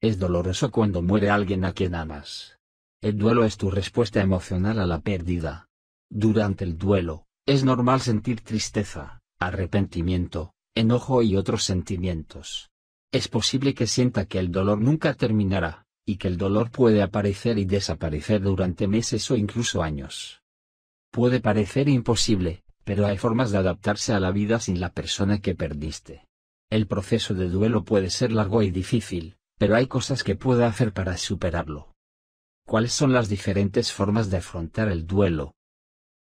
Es doloroso cuando muere alguien a quien amas. El duelo es tu respuesta emocional a la pérdida. Durante el duelo, es normal sentir tristeza, arrepentimiento, enojo y otros sentimientos. Es posible que sienta que el dolor nunca terminará, y que el dolor puede aparecer y desaparecer durante meses o incluso años. Puede parecer imposible, pero hay formas de adaptarse a la vida sin la persona que perdiste. El proceso de duelo puede ser largo y difícil, pero hay cosas que puedo hacer para superarlo. ¿Cuáles son las diferentes formas de afrontar el duelo?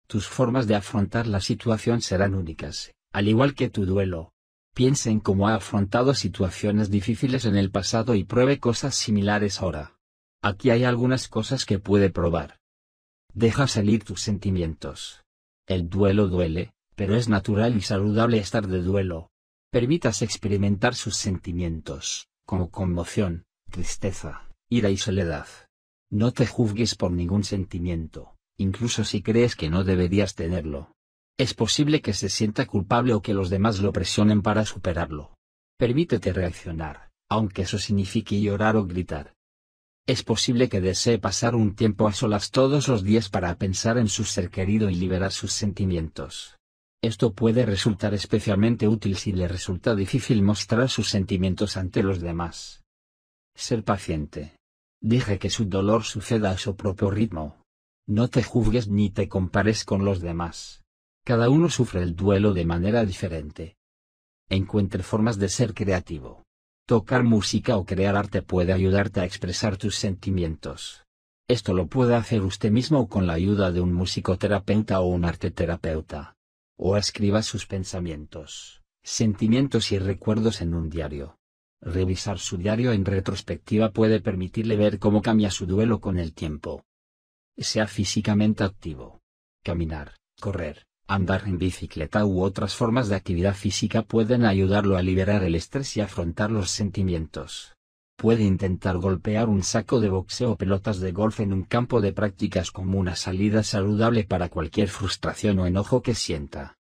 Tus formas de afrontar la situación serán únicas, al igual que tu duelo. Piensa en cómo ha afrontado situaciones difíciles en el pasado y pruebe cosas similares ahora. Aquí hay algunas cosas que puede probar. Deja salir tus sentimientos. El duelo duele, pero es natural y saludable estar de duelo. Permitas experimentar sus sentimientos como conmoción, tristeza, ira y soledad. No te juzgues por ningún sentimiento, incluso si crees que no deberías tenerlo. Es posible que se sienta culpable o que los demás lo presionen para superarlo. Permítete reaccionar, aunque eso signifique llorar o gritar. Es posible que desee pasar un tiempo a solas todos los días para pensar en su ser querido y liberar sus sentimientos. Esto puede resultar especialmente útil si le resulta difícil mostrar sus sentimientos ante los demás. Ser paciente. dije que su dolor suceda a su propio ritmo. No te juzgues ni te compares con los demás. Cada uno sufre el duelo de manera diferente. Encuentre formas de ser creativo. Tocar música o crear arte puede ayudarte a expresar tus sentimientos. Esto lo puede hacer usted mismo o con la ayuda de un musicoterapeuta o un terapeuta o escriba sus pensamientos, sentimientos y recuerdos en un diario. Revisar su diario en retrospectiva puede permitirle ver cómo cambia su duelo con el tiempo. Sea físicamente activo. Caminar, correr, andar en bicicleta u otras formas de actividad física pueden ayudarlo a liberar el estrés y afrontar los sentimientos. Puede intentar golpear un saco de boxeo o pelotas de golf en un campo de prácticas como una salida saludable para cualquier frustración o enojo que sienta.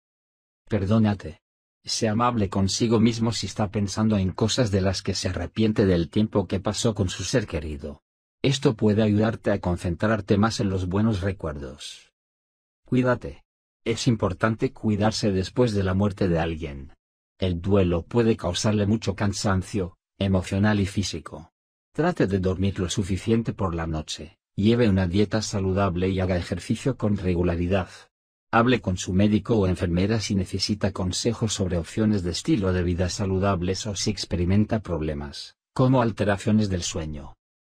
Perdónate. Sea amable consigo mismo si está pensando en cosas de las que se arrepiente del tiempo que pasó con su ser querido. Esto puede ayudarte a concentrarte más en los buenos recuerdos. Cuídate. Es importante cuidarse después de la muerte de alguien. El duelo puede causarle mucho cansancio, emocional y físico. Trate de dormir lo suficiente por la noche, lleve una dieta saludable y haga ejercicio con regularidad. Hable con su médico o enfermera si necesita consejos sobre opciones de estilo de vida saludables o si experimenta problemas, como alteraciones del sueño.